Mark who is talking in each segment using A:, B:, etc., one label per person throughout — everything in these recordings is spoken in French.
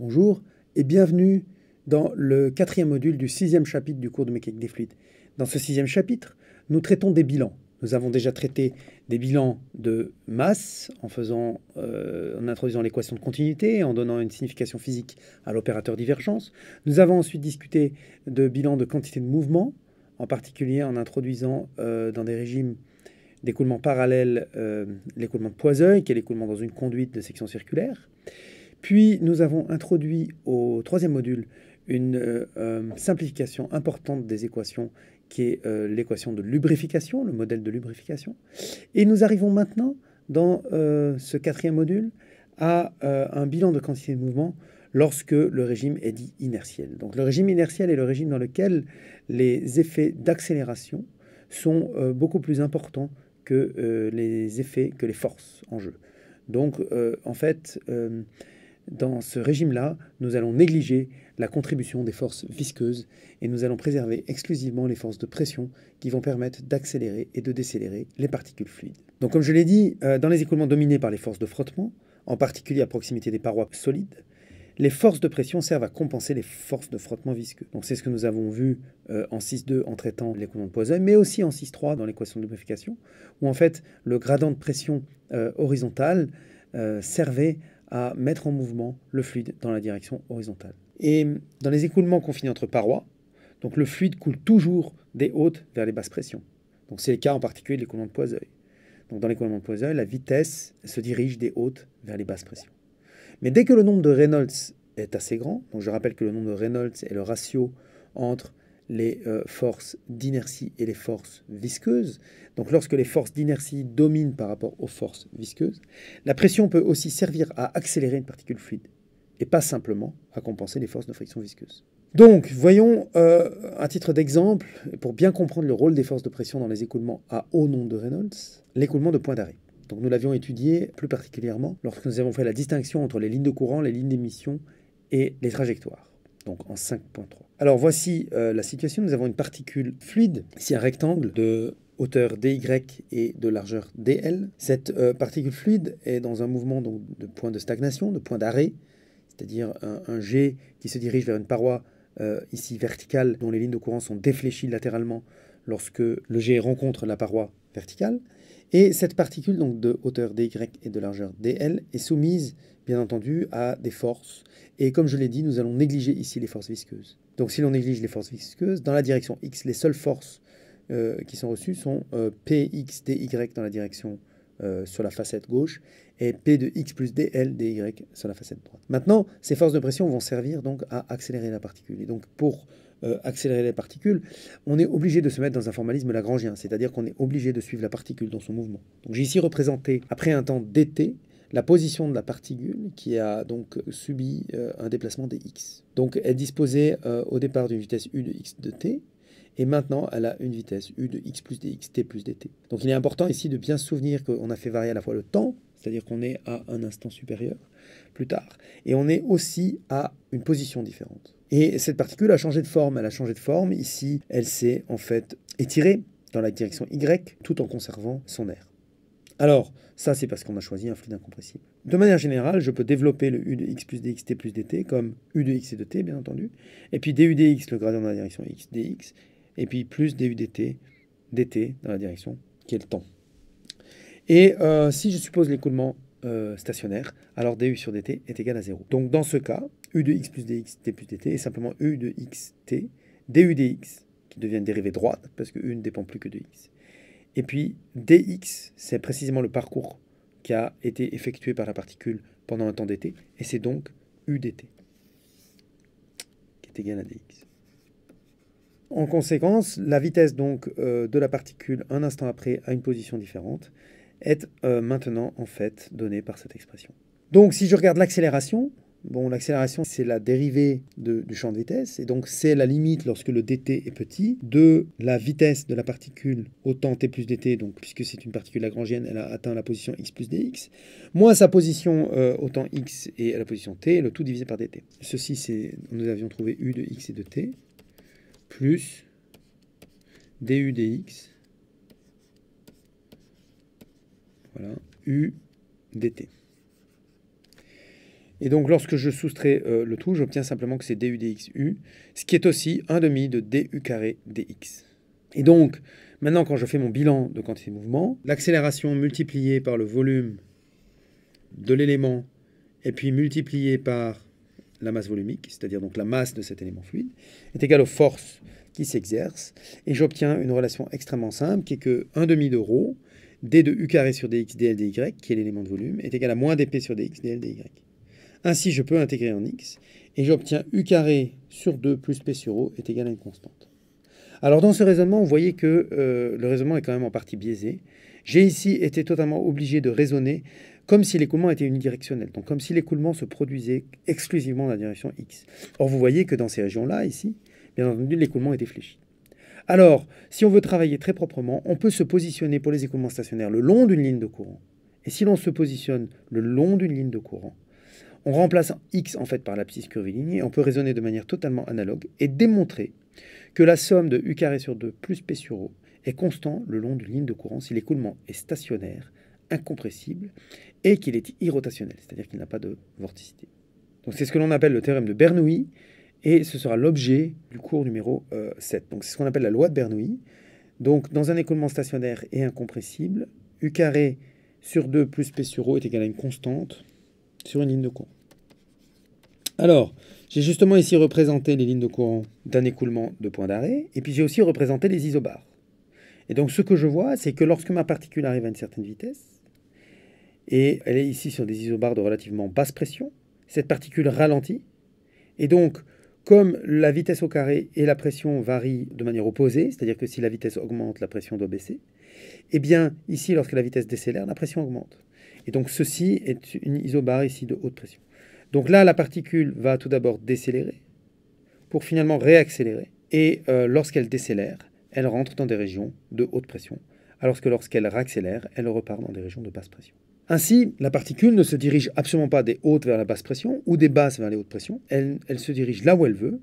A: Bonjour et bienvenue dans le quatrième module du sixième chapitre du cours de mécanique des fluides. Dans ce sixième chapitre, nous traitons des bilans. Nous avons déjà traité des bilans de masse en, faisant, euh, en introduisant l'équation de continuité, en donnant une signification physique à l'opérateur divergence. Nous avons ensuite discuté de bilans de quantité de mouvement, en particulier en introduisant euh, dans des régimes d'écoulement parallèle euh, l'écoulement de Poiseuil, qui est l'écoulement dans une conduite de section circulaire. Puis nous avons introduit au troisième module une euh, euh, simplification importante des équations qui est euh, l'équation de lubrification, le modèle de lubrification. Et nous arrivons maintenant dans ce quatrième module à un bilan de quantité de mouvement lorsque le régime est dit inertiel. Donc le régime inertiel est le régime dans lequel les effets d'accélération sont beaucoup plus importants que les effets, que les forces en jeu. Donc en fait, dans ce régime-là, nous allons négliger la contribution des forces visqueuses et nous allons préserver exclusivement les forces de pression qui vont permettre d'accélérer et de décélérer les particules fluides. Donc comme je l'ai dit, euh, dans les écoulements dominés par les forces de frottement, en particulier à proximité des parois solides, les forces de pression servent à compenser les forces de frottement visqueux. Donc c'est ce que nous avons vu euh, en 6.2 en traitant l'écoulement de Poisson, mais aussi en 6.3 dans l'équation de lubrification, où en fait le gradant de pression euh, horizontal horizontale servait à mettre en mouvement le fluide dans la direction horizontale. Et dans les écoulements confinés entre parois, donc le fluide coule toujours des hautes vers les basses pressions. Donc c'est le cas en particulier de l'écoulement de Poiseuil. Donc dans l'écoulement de Poiseuil, la vitesse se dirige des hautes vers les basses pressions. Mais dès que le nombre de Reynolds est assez grand, donc je rappelle que le nombre de Reynolds est le ratio entre les euh, forces d'inertie et les forces visqueuses. Donc lorsque les forces d'inertie dominent par rapport aux forces visqueuses, la pression peut aussi servir à accélérer une particule fluide et pas simplement à compenser les forces de friction visqueuses. Donc voyons euh, à titre d'exemple, pour bien comprendre le rôle des forces de pression dans les écoulements à haut nombre de Reynolds, l'écoulement de points d'arrêt. Donc nous l'avions étudié plus particulièrement lorsque nous avons fait la distinction entre les lignes de courant, les lignes d'émission et les trajectoires donc en 5.3. Alors voici euh, la situation, nous avons une particule fluide, ici un rectangle de hauteur dy et de largeur dl. Cette euh, particule fluide est dans un mouvement de point de stagnation, de point d'arrêt, c'est-à-dire un, g qui se dirige vers une paroi euh, ici verticale dont les lignes de courant sont défléchies latéralement lorsque le g rencontre la paroi et cette particule donc de hauteur dy et de largeur dl est soumise bien entendu à des forces. Et comme je l'ai dit, nous allons négliger ici les forces visqueuses. Donc si l'on néglige les forces visqueuses, dans la direction x, les seules forces euh, qui sont reçues sont euh, px dy dans la direction euh, sur la facette gauche et P de X plus DL dy sur la facette droite. Maintenant, ces forces de pression vont servir donc à accélérer la particule. Et donc pour euh, accélérer les particules, on est obligé de se mettre dans un formalisme lagrangien, c'est-à-dire qu'on est obligé de suivre la particule dans son mouvement. Donc j'ai ici représenté, après un temps dt, la position de la particule qui a donc subi euh, un déplacement dx. Donc elle est disposée au départ d'une vitesse u de x de t, et maintenant, elle a une vitesse U de x plus dx, t plus dt. Donc il est important ici de bien se souvenir qu'on a fait varier à la fois le temps, c'est-à-dire qu'on est à un instant supérieur plus tard, et on est aussi à une position différente. Et cette particule a changé de forme, elle a changé de forme, ici elle s'est en fait étirée dans la direction y tout en conservant son air. Alors, ça c'est parce qu'on a choisi un fluide incompressible. De manière générale, je peux développer le u de x plus dx t plus dt comme u de x et de t, bien entendu, et puis du dx, le gradient dans la direction x dx, et puis plus du DT dt dans la direction, qui est le temps. Et euh, si je suppose l'écoulement euh, stationnaire, alors du sur dt est égal à 0. Donc dans ce cas, u de x plus dx t plus dt est simplement u de xt, t du dx, qui devient une dérivée droite, parce que u ne dépend plus que de x. Et puis dx, c'est précisément le parcours qui a été effectué par la particule pendant un temps dt, et c'est donc u dt, qui est égal à dx. En conséquence, la vitesse donc euh, de la particule un instant après à une position différente est euh, maintenant en fait donnée par cette expression. Donc si je regarde l'accélération, bon l'accélération c'est la dérivée du champ de vitesse et donc c'est la limite lorsque le dt est petit de la vitesse de la particule au temps t plus dt donc puisque c'est une particule lagrangienne elle a atteint la position x plus dx moins sa position euh, au temps x et à la position t le tout divisé par dt. Ceci c'est nous avions trouvé u de x et de t plus du dx, voilà, u dt. Et donc lorsque je soustrais euh, le tout, j'obtiens simplement que c'est du dx u, ce qui est aussi 1 demi de du carré dx. Et donc, maintenant quand je fais mon bilan de quantité de mouvement, l'accélération multipliée par le volume de l'élément et puis multipliée par la masse volumique, c'est-à-dire donc la masse de cet élément fluide, est égale aux forces qui s'exercent, et j'obtiens une relation extrêmement simple qui est que 1 demi de rho, d de u carré sur dx dl dy, qui est l'élément de volume, est égal à moins dp sur dx dl dy. Ainsi, je peux intégrer en x, et j'obtiens u carré sur 2 plus p sur rho est égal à une constante. Alors dans ce raisonnement, vous voyez que euh, le raisonnement est quand même en partie biaisé. J'ai ici été totalement obligé de raisonner comme si l'écoulement était unidirectionnel, donc comme si l'écoulement se produisait exclusivement dans la direction X. Or, vous voyez que dans ces régions-là, ici, bien entendu, l'écoulement était fléchi. Alors, si on veut travailler très proprement, on peut se positionner pour les écoulements stationnaires le long d'une ligne de courant. Et si l'on se positionne le long d'une ligne de courant, on remplace X en fait par l'abscisse curviligne et on peut raisonner de manière totalement analogue et démontrer que la somme de U carré sur 2 plus P sur O est constant le long d'une ligne de courant si l'écoulement est stationnaire incompressible et qu'il est irrotationnel, c'est-à-dire qu'il n'a pas de vorticité. Donc c'est ce que l'on appelle le théorème de Bernoulli et ce sera l'objet du cours numéro 7. Euh, donc c'est ce qu'on appelle la loi de Bernoulli. Donc dans un écoulement stationnaire et incompressible, U carré sur 2 plus P sur O est égal à une constante sur une ligne de courant. Alors, j'ai justement ici représenté les lignes de courant d'un écoulement de point d'arrêt, et puis j'ai aussi représenté les isobars. Et donc ce que je vois, c'est que lorsque ma particule arrive à une certaine vitesse, et elle est ici sur des isobars de relativement basse pression. Cette particule ralentit, et donc, comme la vitesse au carré et la pression varient de manière opposée, c'est-à-dire que si la vitesse augmente, la pression doit baisser, eh bien, ici, lorsque la vitesse décélère, la pression augmente. Et donc, ceci est une isobare ici de haute pression. Donc là, la particule va tout d'abord décélérer, pour finalement réaccélérer. Et euh, lorsqu'elle décélère, elle rentre dans des régions de haute pression, alors que lorsqu'elle réaccélère, elle repart dans des régions de basse pression. Ainsi, la particule ne se dirige absolument pas des hautes vers la basse pression ou des basses vers les hautes pressions. Elle, se dirige là où elle veut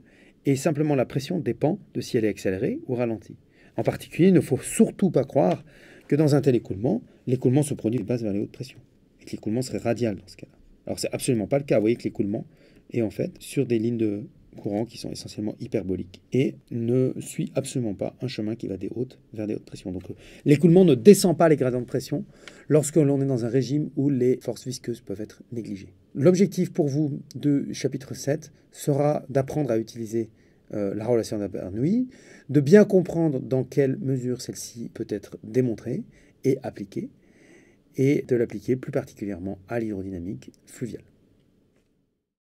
A: et simplement la pression dépend de si elle est accélérée ou ralentie. En particulier, il ne faut surtout pas croire que dans un tel écoulement, l'écoulement se produit des basses vers les hautes pressions et que l'écoulement serait radial dans ce cas-là. Alors, n'est absolument pas le cas. Vous voyez que l'écoulement est en fait sur des lignes de, courants qui sont essentiellement hyperboliques et ne suit absolument pas un chemin qui va des hautes vers des hautes pressions. Donc euh, l'écoulement ne descend pas les gradients de pression lorsque l'on est dans un régime où les forces visqueuses peuvent être négligées. L'objectif pour vous de chapitre 7 sera d'apprendre à utiliser euh, la relation d'Abernoui, de bien comprendre dans quelle mesure celle-ci peut être démontrée et appliquée, et de l'appliquer plus particulièrement à l'hydrodynamique fluviale.